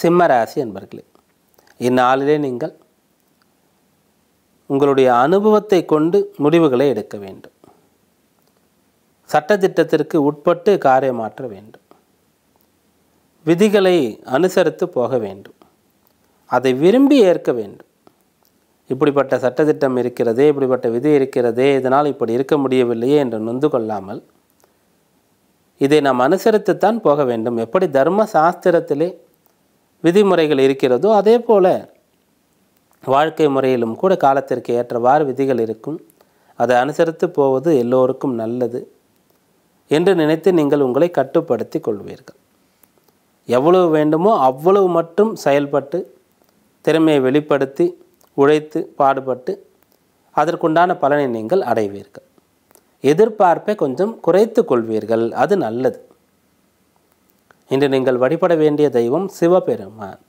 சிம்ம ராசி என்பர்களே இந்நாளிலே நீங்கள் உங்களுடைய அனுபவத்தை கொண்டு முடிவுகளை எடுக்க வேண்டும் சட்டத்திட்டத்திற்கு உட்பட்டு காரியமாற்ற வேண்டும் விதிகளை அனுசரித்து போக வேண்டும் அதை விரும்பி ஏற்க வேண்டும் இப்படிப்பட்ட சட்டத்திட்டம் இருக்கிறதே இப்படிப்பட்ட விதி இருக்கிறதே இதனால் இப்படி இருக்க முடியவில்லையே என்று நொந்து கொள்ளாமல் இதை நாம் அனுசரித்துத்தான் போக வேண்டும் எப்படி தர்ம சாஸ்திரத்திலே விதிமுறைகள் இருக்கிறதோ அதே போல் வாழ்க்கை முறையிலும் கூட காலத்திற்கு ஏற்றவாறு விதிகள் இருக்கும் அதை அனுசரித்து போவது எல்லோருக்கும் நல்லது என்று நினைத்து நீங்கள் உங்களை கட்டுப்படுத்தி கொள்வீர்கள் எவ்வளவு வேண்டுமோ அவ்வளவு மட்டும் செயல்பட்டு திறமையை வெளிப்படுத்தி உழைத்து பாடுபட்டு அதற்குண்டான பலனை நீங்கள் அடைவீர்கள் எதிர்பார்ப்பை கொஞ்சம் குறைத்து கொள்வீர்கள் அது நல்லது இன்று நீங்கள் வழிபட வேண்டிய தெய்வம் சிவபெருமான்